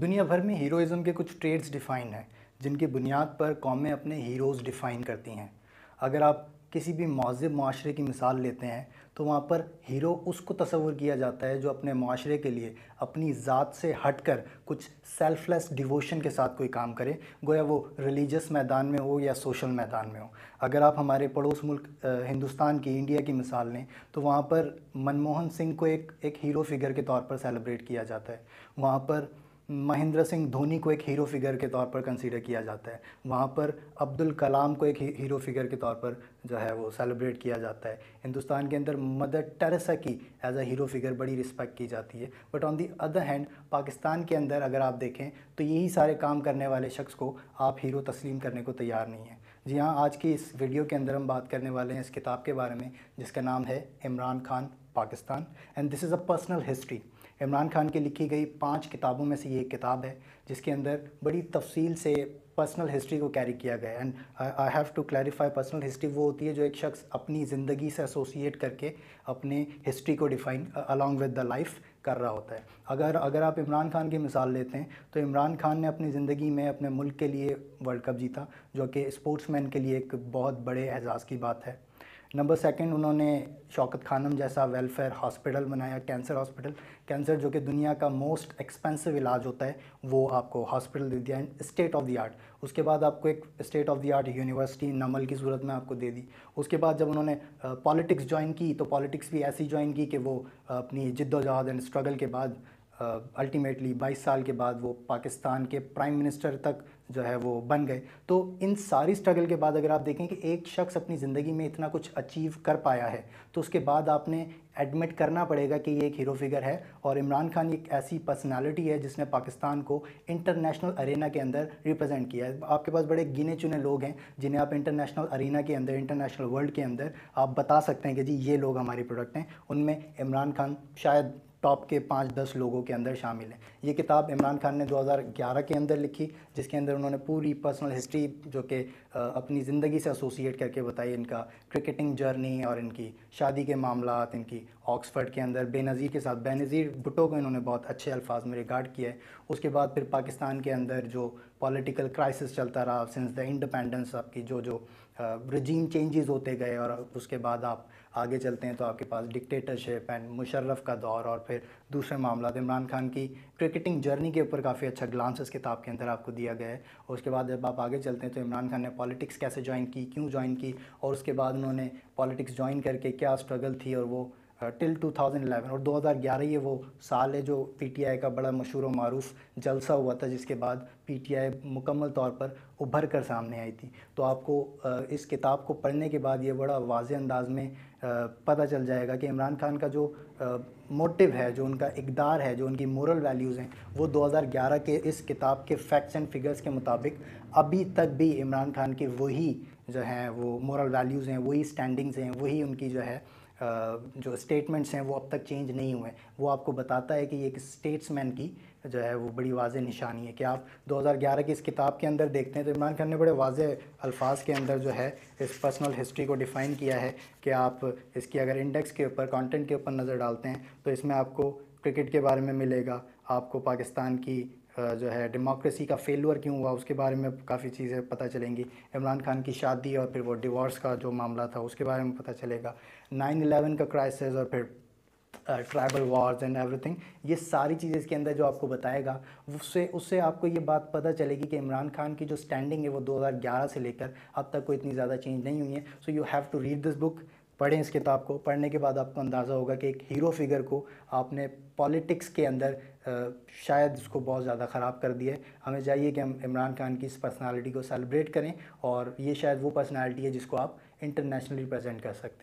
दुनिया भर में हीरोइज़म के कुछ ट्रेड्स डिफ़ाइन हैं जिनकी बुनियाद पर कौमें अपने हीरोज़ डिफ़ाइन करती हैं अगर आप किसी भी महजब माशरे की मिसाल लेते हैं तो वहाँ पर हीरो उसको तस्वर किया जाता है जो अपने माशरे के लिए अपनी ज़ात से हट कर कुछ सेल्फलेस डिवोशन के साथ कोई काम करे गोया वो रिलीजस मैदान में हो या सोशल मैदान में हो अगर आप हमारे पड़ोस मुल्क हिंदुस्तान की इंडिया की मिसाल लें तो वहाँ पर मनमोहन सिंह को एक एक हीरो फिगर के तौर पर सेलिब्रेट किया जाता है वहाँ पर महेंद्र सिंह धोनी को एक हीरो फिगर के तौर पर कंसीडर किया जाता है वहाँ पर अब्दुल कलाम को एक हीरो फिगर के तौर पर जो है वो सेलिब्रेट किया जाता है हिंदुस्तान के अंदर मदर टेरेसा की एज अ हीरो फिगर बड़ी रिस्पेक्ट की जाती है but on the other hand Pakistan के अंदर अगर आप देखें तो यही सारे काम करने वाले शख्स को आप हीरो तस्लीम करने को तैयार नहीं है जी हाँ आज की इस वीडियो के अंदर हम बात करने वाले हैं इस किताब के बारे में जिसका नाम है Imran Khan Pakistan and this is a personal history Imran Khan की लिखी गई पांच किताबों में से ये एक किताब है जिसके अंदर बड़ी तफसील से पर्सनल हिस्ट्री को कैरी किया गया and I have to clarify personal history वो होती है जो एक शख्स अपनी ज़िंदगी से एसोसिएट करके अपने हिस्ट्री को define along with the life कर रहा होता है अगर अगर आप इमरान खान की मिसाल लेते हैं तो इमरान खान ने अपनी ज़िंदगी में अपने मुल्क के लिए वर्ल्ड कप जीता जो कि स्पोर्ट्समैन के लिए एक बहुत बड़े एजाज़ की बात है नंबर सेकंड उन्होंने शौकत खानम जैसा वेलफेयर हॉस्पिटल बनाया कैंसर हॉस्पिटल कैंसर जो कि दुनिया का मोस्ट एक्सपेंसिव इलाज होता है वो आपको हॉस्पिटल दे दिया and state of the art उसके बाद आपको एक state of the art university Namal की सूरत में आपको दे दी उसके बाद जब उन्होंने पॉलिटिक्स ज्वाइन की तो पॉलिटिक्स भी ऐसी ज्वाइन की कि वो अपनी जिद्दोजहद एंड स्ट्रगल के बाद अल्टीमेटली 22 साल के बाद वो पाकिस्तान के प्राइम मिनिस्टर तक जो है वो बन गए तो इन सारी स्ट्रगल के बाद अगर आप देखें कि एक शख्स अपनी ज़िंदगी में इतना कुछ अचीव कर पाया है तो उसके बाद आपने एडमिट करना पड़ेगा कि ये एक हीरो फिगर है और इमरान खान एक ऐसी पर्सनालिटी है जिसने पाकिस्तान को इंटरनेशनल अरेना के अंदर रिप्रेजेंट किया है आपके पास बड़े गिने चुने लोग हैं जिन्हें आप इंटरनेशनल अरेना के अंदर इंटरनेशनल वर्ल्ड के अंदर आप बता सकते हैं कि जी ये लोग हमारे प्रोडक्ट हैं उनमें इमरान खान शायद टॉप के पाँच दस लोगों के अंदर शामिल हैं ये किताब इमरान खान ने 2011 के अंदर लिखी जिसके अंदर उन्होंने पूरी पर्सनल हिस्ट्री जो कि अपनी ज़िंदगी से एसोसिएट करके बताई इनका क्रिकेटिंग जर्नी और इनकी शादी के मामला इनकी ऑक्सफर्ड के अंदर बेनज़ीर के साथ बेनज़ीर भुटो को इन्होंने बहुत अच्छे अल्फाज में रिगार्ड किया है उसके बाद फिर पाकिस्तान के अंदर जो पॉलिटिकल क्राइसिस चलता रहा सिंस द इंडिपेंडेंस आपकी जो जो रजीम चेंजेस होते गए और उसके बाद आप आगे चलते हैं तो आपके पास डिक्टेटरशिप एंड मुशर्रफ का दौर और फिर दूसरे मामला तो इमरान खान की क्रिकेटिंग जर्नी के ऊपर काफ़ी अच्छा ग्लांस इस किताब के अंदर आपको दिया गया है और उसके बाद जब आप आगे चलते हैं तो इमरान खान ने पॉलिटिक्स कैसे ज्वाइन की क्यों ज्वाइन की और उसके बाद उन्होंने पॉलिटिक्स ज्वाइन करके क्या स्ट्रगल थी और वो टिल 2011 और 2011 ये वो साल है जो पीटीआई का बड़ा मशहूर और मरूफ जलसा हुआ था जिसके बाद पीटीआई मुकम्मल तौर पर उभर कर सामने आई थी तो आपको इस किताब को पढ़ने के बाद ये बड़ा वाज अंदाज में पता चल जाएगा कि इमरान खान का जो मोटिव है जो उनका इकदार है जो उनकी मोरल वैल्यूज़ हैं वो 2011 के इस किताब के फैक्ट्स एंड फिगर्स के मुताबिक अभी तक भी इमरान खान के वही जो हैं वो मोरल वैल्यूज़ हैं वही स्टैंडिंग्स हैं वही उनकी जो है जो स्टेटमेंट्स हैं वो अब तक चेंज नहीं हुए वो आपको बताता है कि एक स्टेट्समैन की जो है वो बड़ी वाज निशानी है कि आप 2011 की इस किताब के अंदर देखते हैं तो इमरान खान ने बड़े वाज अल्फाज के अंदर जो है इस पर्सनल हिस्ट्री को डिफ़ाइन किया है कि आप इसकी अगर इंडेक्स के ऊपर कंटेंट के ऊपर नज़र डालते हैं तो इसमें आपको क्रिकेट के बारे में मिलेगा आपको पाकिस्तान की जो है डेमोक्रेसी का फेलअर क्यों हुआ उसके बारे में काफ़ी चीज़ें पता चलेंगी इमरान खान की शादी और फिर वो डिवोर्स का जो मामला था उसके बारे में पता चलेगा नाइन एलेवन का क्राइसिस और फिर ट्राइबल वॉर्स एंड एवरीथिंग ये सारी चीज़ें इसके अंदर जो आपको बताएगा उससे उससे आपको ये बात पता चलेगी कि इमरान खान की जो स्टैंडिंग है वो 2011 से लेकर अब तक कोई इतनी ज़्यादा चेंज नहीं हुई है so you have to read this book पढ़ें इस किताब तो को पढ़ने के बाद आपको अंदाज़ा होगा कि एक हीरो फिगर को आपने पॉलिटिक्स के अंदर शायद उसको बहुत ज़्यादा ख़राब कर दिया है हमें चाहिए कि हम इमरान खान की इस पर्सनालिटी को सेलिब्रेट करें और ये शायद वो पर्सनालिटी है जिसको आप इंटरनेशनली प्रेजेंट कर सकते हैं